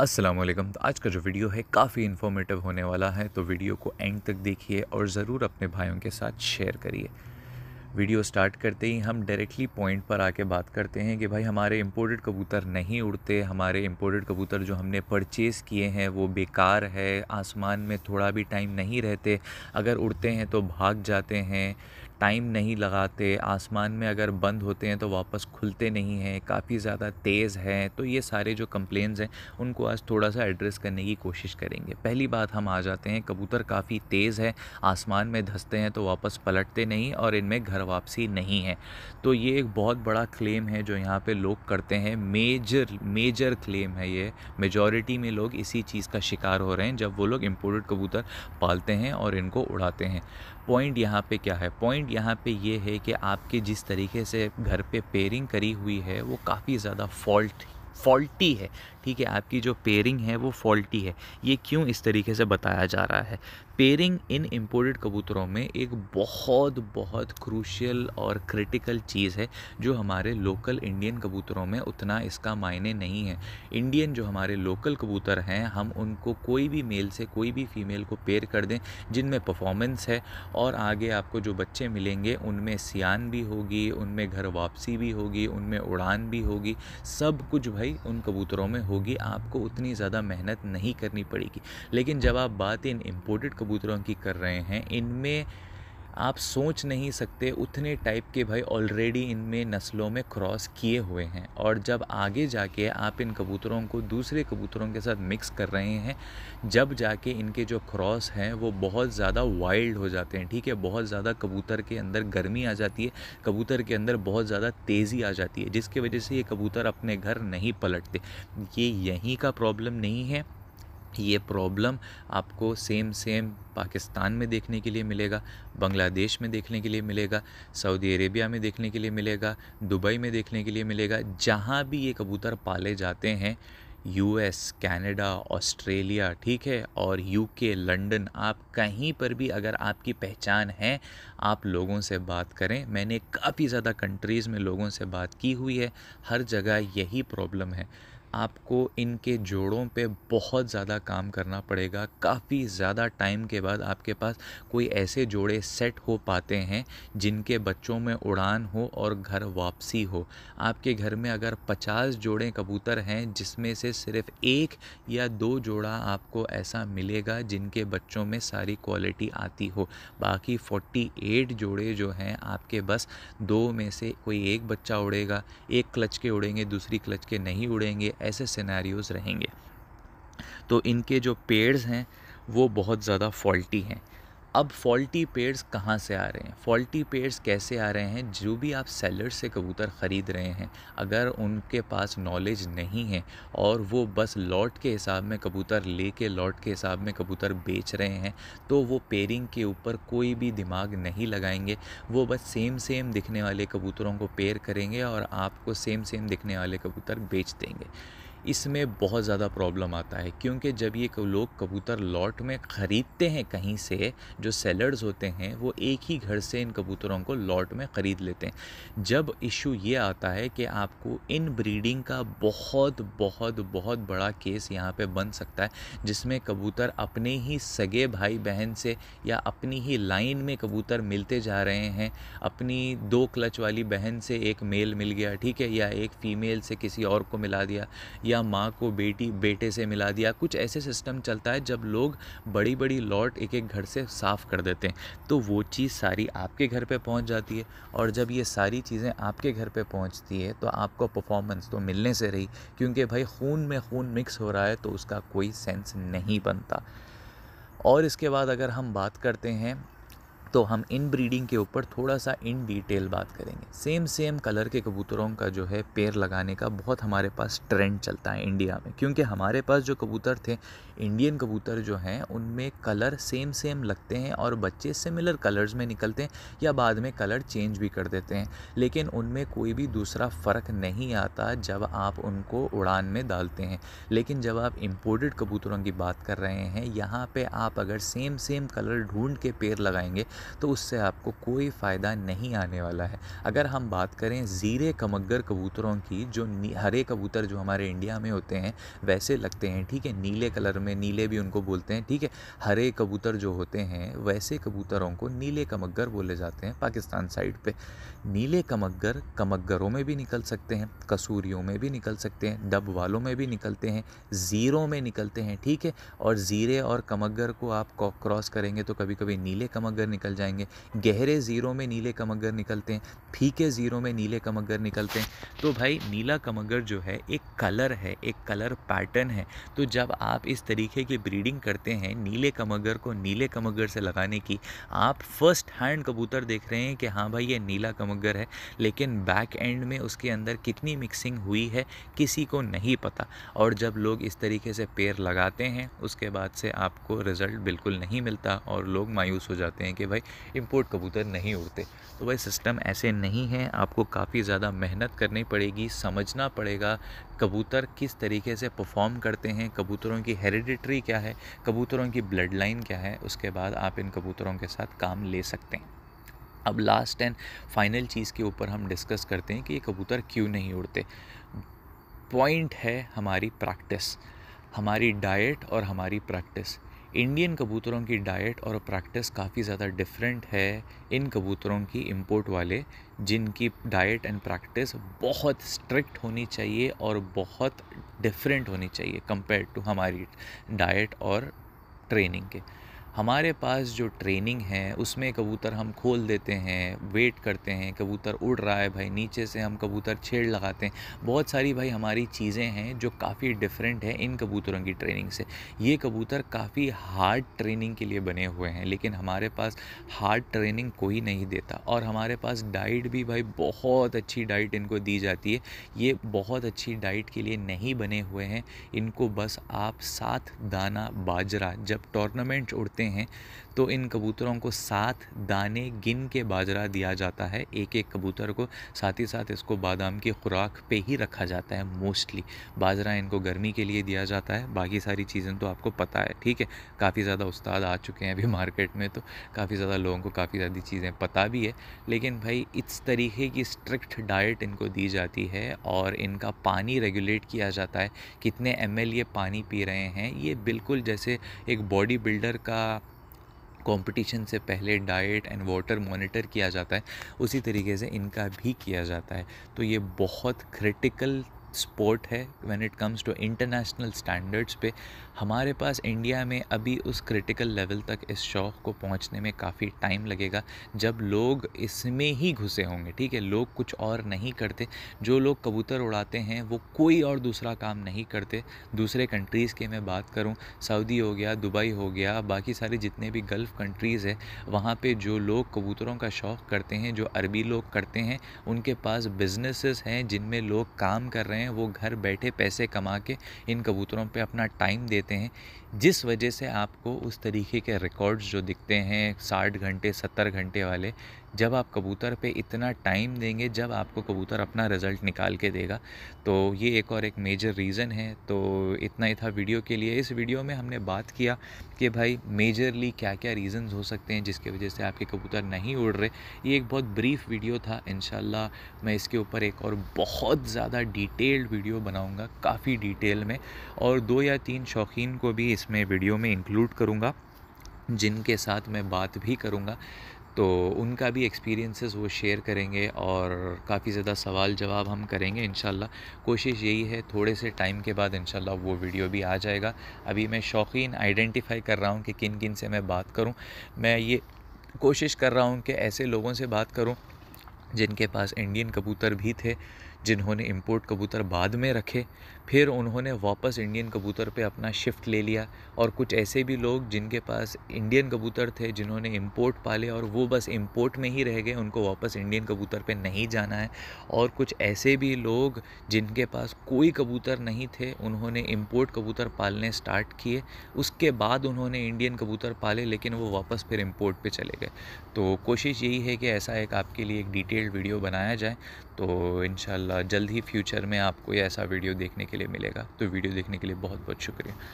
अस्सलाम वालेकुम तो आज का जो वीडियो है काफ़ी इन्फॉर्मेटिव होने वाला है तो वीडियो को एंड तक देखिए और ज़रूर अपने भाइयों के साथ शेयर करिए वीडियो स्टार्ट करते ही हम डायरेक्टली पॉइंट पर आके बात करते हैं कि भाई हमारे इम्पोर्टेड कबूतर नहीं उड़ते हमारे इम्पोर्टेड कबूतर जो हमने परचेज़ किए हैं वो बेकार है आसमान में थोड़ा भी टाइम नहीं रहते अगर उड़ते हैं तो भाग जाते हैं टाइम नहीं लगाते आसमान में अगर बंद होते हैं तो वापस खुलते नहीं हैं काफ़ी ज़्यादा तेज़ हैं तो ये सारे जो कम्प्लें हैं उनको आज थोड़ा सा एड्रेस करने की कोशिश करेंगे पहली बात हम आ जाते हैं कबूतर काफ़ी तेज़ है आसमान में धंसते हैं तो वापस पलटते नहीं और इनमें घर वापसी नहीं है तो ये एक बहुत बड़ा क्लेम है जो यहाँ पर लोग करते हैं मेजर मेजर क्लेम है ये मेजॉरिटी में लोग इसी चीज़ का शिकार हो रहे हैं जब वो लोग इम्पोर्टेड कबूतर पालते हैं और इनको उड़ाते हैं पॉइंट यहाँ पे क्या है पॉइंट यहाँ पे ये है कि आपके जिस तरीके से घर पे पेयरिंग करी हुई है वो काफ़ी ज़्यादा फॉल्ट फॉल्टी है ठीक है आपकी जो पेयरिंग है वो फॉल्टी है ये क्यों इस तरीके से बताया जा रहा है पेयरिंग इन इम्पोर्टेड कबूतरों में एक बहुत बहुत क्रूशियल और क्रिटिकल चीज़ है जो हमारे लोकल इंडियन कबूतरों में उतना इसका मायने नहीं है इंडियन जो हमारे लोकल कबूतर हैं हम उनको कोई भी मेल से कोई भी फीमेल को पेयर कर दें जिनमें परफॉर्मेंस है और आगे आपको जो बच्चे मिलेंगे उनमें सियान भी होगी उनमें घर वापसी भी होगी उनमें उड़ान भी होगी सब कुछ भाई उन कबूतरों में होगी आपको उतनी ज़्यादा मेहनत नहीं करनी पड़ेगी लेकिन जब आप बात इन इम्पोर्टेड कबूतरों की कर रहे हैं इनमें आप सोच नहीं सकते उतने टाइप के भाई ऑलरेडी इनमें नस्लों में क्रॉस किए हुए हैं और जब आगे जाके आप इन कबूतरों को दूसरे कबूतरों के साथ मिक्स कर रहे हैं जब जाके इनके जो क्रॉस हैं वो बहुत ज़्यादा वाइल्ड हो जाते हैं ठीक है बहुत ज़्यादा कबूतर के अंदर गर्मी आ जाती है कबूतर के अंदर बहुत ज़्यादा तेज़ी आ जाती है जिसकी वजह से ये कबूतर अपने घर नहीं पलटते ये यहीं का प्रॉब्लम नहीं है ये प्रॉब्लम आपको सेम सेम पाकिस्तान में देखने के लिए मिलेगा बांग्लादेश में देखने के लिए मिलेगा सऊदी अरेबिया में देखने के लिए मिलेगा दुबई में देखने के लिए मिलेगा जहाँ भी ये कबूतर पाले जाते हैं यूएस कनाडा ऑस्ट्रेलिया ठीक है और यूके लंदन आप कहीं पर भी अगर आपकी पहचान है आप लोगों से बात करें मैंने काफ़ी ज़्यादा कंट्रीज़ में लोगों से बात की हुई है हर जगह यही प्रॉब्लम है आपको इनके जोड़ों पे बहुत ज़्यादा काम करना पड़ेगा काफ़ी ज़्यादा टाइम के बाद आपके पास कोई ऐसे जोड़े सेट हो पाते हैं जिनके बच्चों में उड़ान हो और घर वापसी हो आपके घर में अगर 50 जोड़े कबूतर हैं जिसमें से सिर्फ एक या दो जोड़ा आपको ऐसा मिलेगा जिनके बच्चों में सारी क्वालिटी आती हो बाकी फोर्टी जोड़े जो हैं आपके बस दो में से कोई एक बच्चा उड़ेगा एक क्लच के उड़ेंगे दूसरी क्लच के नहीं उड़ेंगे ऐसे सिनेरियोज रहेंगे तो इनके जो पेड़ हैं वो बहुत ज़्यादा फॉल्टी हैं अब फॉल्टी पेयर्स कहाँ से आ रहे हैं फॉल्टी पेयर्स कैसे आ रहे हैं जो भी आप सेलर से कबूतर ख़रीद रहे हैं अगर उनके पास नॉलेज नहीं है और वो बस लॉट के हिसाब में कबूतर ले के लॉट के हिसाब में कबूतर बेच रहे हैं तो वो पेयरिंग के ऊपर कोई भी दिमाग नहीं लगाएंगे वो बस सेम सेम दिखने वाले कबूतरों को पेयर करेंगे और आपको सेम सेम दिखने वाले कबूतर बेच देंगे इसमें बहुत ज़्यादा प्रॉब्लम आता है क्योंकि जब ये लोग कबूतर लॉट में ख़रीदते हैं कहीं से जो सेलर्स होते हैं वो एक ही घर से इन कबूतरों को लॉट में ख़रीद लेते हैं जब इशू ये आता है कि आपको इन ब्रीडिंग का बहुत बहुत बहुत बड़ा केस यहाँ पे बन सकता है जिसमें कबूतर अपने ही सगे भाई बहन से या अपनी ही लाइन में कबूतर मिलते जा रहे हैं अपनी दो क्लच वाली बहन से एक मेल मिल गया ठीक है या एक फ़ीमेल से किसी और को मिला दिया या या माँ को बेटी बेटे से मिला दिया कुछ ऐसे सिस्टम चलता है जब लोग बड़ी बड़ी लॉट एक एक घर से साफ़ कर देते हैं तो वो चीज़ सारी आपके घर पे पहुँच जाती है और जब ये सारी चीज़ें आपके घर पे पहुँचती है तो आपको परफॉर्मेंस तो मिलने से रही क्योंकि भाई खून में खून मिक्स हो रहा है तो उसका कोई सेंस नहीं बनता और इसके बाद अगर हम बात करते हैं तो हम इन ब्रीडिंग के ऊपर थोड़ा सा इन डिटेल बात करेंगे सेम सेम कलर के कबूतरों का जो है पेड़ लगाने का बहुत हमारे पास ट्रेंड चलता है इंडिया में क्योंकि हमारे पास जो कबूतर थे इंडियन कबूतर जो हैं उनमें कलर सेम सेम लगते हैं और बच्चे सिमिलर कलर्स में निकलते हैं या बाद में कलर चेंज भी कर देते हैं लेकिन उनमें कोई भी दूसरा फ़र्क नहीं आता जब आप उनको उड़ान में डालते हैं लेकिन जब आप इम्पोर्टेड कबूतरों की बात कर रहे हैं यहाँ पर आप अगर सेम सेम कलर ढूंढ के पेड़ लगाएंगे तो उससे आपको कोई फ़ायदा नहीं आने वाला है अगर हम बात करें ज़ीरे कमग्गर कबूतरों की जो हरे कबूतर जो हमारे इंडिया में होते हैं वैसे लगते हैं ठीक है नीले कलर में नीले भी उनको बोलते हैं ठीक है हरे कबूतर जो होते हैं वैसे कबूतरों को नीले कमग्गर बोले जाते हैं पाकिस्तान साइड पर नीले कमग्गर कमग्गरों में भी निकल सकते हैं कसूरियों में भी निकल सकते हैं डब वालों में भी निकलते हैं ज़ीरों में निकलते हैं ठीक है और ज़ीरे और कमग्गर को आप क्रॉस करेंगे तो कभी कभी नीले कमग्गर निकल निकल जाएंगे गहरे ज़ीरो में नीले कमगर निकलते हैं फीके ज़ीरो में नीले कमगर निकलते हैं तो भाई नीला कमगर जो है एक कलर है एक कलर पैटर्न है तो जब आप इस तरीके की ब्रीडिंग करते हैं नीले कमगर को नीले कमगर से लगाने की आप फर्स्ट हैंड कबूतर देख रहे हैं कि हाँ भाई ये नीला कमगर है लेकिन बैक एंड में उसके अंदर कितनी मिक्सिंग हुई है किसी को नहीं पता और जब लोग इस तरीके से पेड़ लगाते हैं उसके बाद से आपको रिज़ल्ट बिल्कुल नहीं मिलता और लोग मायूस हो जाते हैं कि भाई इम्पोर्ट कबूतर नहीं उड़ते तो वह सिस्टम ऐसे नहीं है आपको काफ़ी ज़्यादा मेहनत करनी पड़ेगी समझना पड़ेगा कबूतर किस तरीके से परफॉर्म करते हैं कबूतरों की हेरिडिटरी क्या है कबूतरों की ब्लड लाइन क्या है उसके बाद आप इन कबूतरों के साथ काम ले सकते हैं अब लास्ट एंड फाइनल चीज़ के ऊपर हम डिस्कस करते हैं कि ये कबूतर क्यों नहीं उड़ते पॉइंट है हमारी प्रैक्टिस हमारी डाइट और हमारी प्रैक्टिस इंडियन कबूतरों की डाइट और प्रैक्टिस काफ़ी ज़्यादा डिफरेंट है इन कबूतरों की इंपोर्ट वाले जिनकी डाइट एंड प्रैक्टिस बहुत स्ट्रिक्ट होनी चाहिए और बहुत डिफरेंट होनी चाहिए कंपेयर टू हमारी डाइट और ट्रेनिंग के हमारे पास जो ट्रेनिंग है उसमें कबूतर हम खोल देते हैं वेट करते हैं कबूतर उड़ रहा है भाई नीचे से हम कबूतर छेड़ लगाते हैं बहुत सारी भाई हमारी चीज़ें हैं जो काफ़ी डिफरेंट है इन कबूतरों की ट्रेनिंग से ये कबूतर काफ़ी हार्ड ट्रेनिंग के लिए बने हुए हैं लेकिन हमारे पास हार्ड ट्रेनिंग कोई नहीं देता और हमारे पास डाइट भी भाई बहुत अच्छी डाइट इनको दी जाती है ये बहुत अच्छी डाइट के लिए नहीं बने हुए हैं इनको बस आप साथ दाना बाजरा जब टूर्नामेंट उड़ते करते हैं तो इन कबूतरों को सात दाने गिन के बाजरा दिया जाता है एक एक कबूतर को साथ ही साथ इसको बादाम की खुराक पे ही रखा जाता है मोस्टली बाजरा इनको गर्मी के लिए दिया जाता है बाकी सारी चीज़ें तो आपको पता है ठीक है काफ़ी ज़्यादा उस्ताद आ चुके हैं अभी मार्केट में तो काफ़ी ज़्यादा लोगों को काफ़ी ज़्यादा चीज़ें पता भी है लेकिन भाई इस तरीके की स्ट्रिक्ट डाइट इनको दी जाती है और इनका पानी रेगुलेट किया जाता है कितने एम ये पानी पी रहे हैं ये बिल्कुल जैसे एक बॉडी बिल्डर का कंपटीशन से पहले डाइट एंड वाटर मॉनिटर किया जाता है उसी तरीके से इनका भी किया जाता है तो ये बहुत क्रिटिकल स्पोर्ट है when it comes to international standards पे हमारे पास इंडिया में अभी उस क्रिटिकल लेवल तक इस शौक़ को पहुंचने में काफ़ी टाइम लगेगा जब लोग इसमें ही घुसे होंगे ठीक है लोग कुछ और नहीं करते जो लोग कबूतर उड़ाते हैं वो कोई और दूसरा काम नहीं करते दूसरे कंट्रीज़ के मैं बात करूँ सऊदी हो गया दुबई हो गया बाकी सारे जितने भी गल्फ़ कंट्रीज़ है वहाँ पर जो लोग कबूतरों का शौक़ करते हैं जो अरबी लोग करते हैं उनके पास बिजनेसेस हैं जिनमें लोग काम कर रहे हैं हैं वो घर बैठे पैसे कमा के इन कबूतरों पे अपना टाइम देते हैं जिस वजह से आपको उस तरीके के रिकॉर्ड्स जो दिखते हैं साठ घंटे सत्तर घंटे वाले जब आप कबूतर पे इतना टाइम देंगे जब आपको कबूतर अपना रिज़ल्ट निकाल के देगा तो ये एक और एक मेजर रीज़न है तो इतना ही था वीडियो के लिए इस वीडियो में हमने बात किया कि भाई मेजरली क्या क्या रीज़न्स हो सकते हैं जिसकी वजह से आपके कबूतर नहीं उड़ रहे ये एक बहुत ब्रीफ वीडियो था इन मैं इसके ऊपर एक और बहुत ज़्यादा डिटेल्ड वीडियो बनाऊँगा काफ़ी डिटेल में और दो या तीन शौकीन को भी इसमें वीडियो में इंक्लूड करूँगा जिनके साथ मैं बात भी करूँगा तो उनका भी एक्सपीरियंसेस वो शेयर करेंगे और काफ़ी ज़्यादा सवाल जवाब हम करेंगे इन कोशिश यही है थोड़े से टाइम के बाद इन वो वीडियो भी आ जाएगा अभी मैं शौकीन आइडेंटिफाई कर रहा हूँ कि किन किन से मैं बात करूँ मैं ये कोशिश कर रहा हूँ कि ऐसे लोगों से बात करूँ जिनके पास इंडियन कबूतर भी थे जिन्होंने इंपोर्ट कबूतर बाद में रखे फिर उन्होंने वापस इंडियन कबूतर पे अपना शिफ्ट ले लिया और कुछ ऐसे भी लोग जिनके पास इंडियन कबूतर थे जिन्होंने इम्पोर्ट पाले और वो बस इम्पोर्ट में ही रह गए उनको वापस इंडियन कबूतर पे नहीं जाना है और कुछ ऐसे भी लोग जिनके पास कोई कबूतर नहीं थे उन्होंने इम्पोर्ट कबूतर पालने स्टार्ट किए उसके बाद उन्होंने इंडियन कबूतर पाले लेकिन वो वापस फिर इम्पोर्ट पर चले गए तो कोशिश यही है कि ऐसा एक आपके लिए एक डिटेल वीडियो बनाया जाए तो इन जल्द ही फ्यूचर में आपको ऐसा वीडियो देखने के लिए मिलेगा तो वीडियो देखने के लिए बहुत बहुत शुक्रिया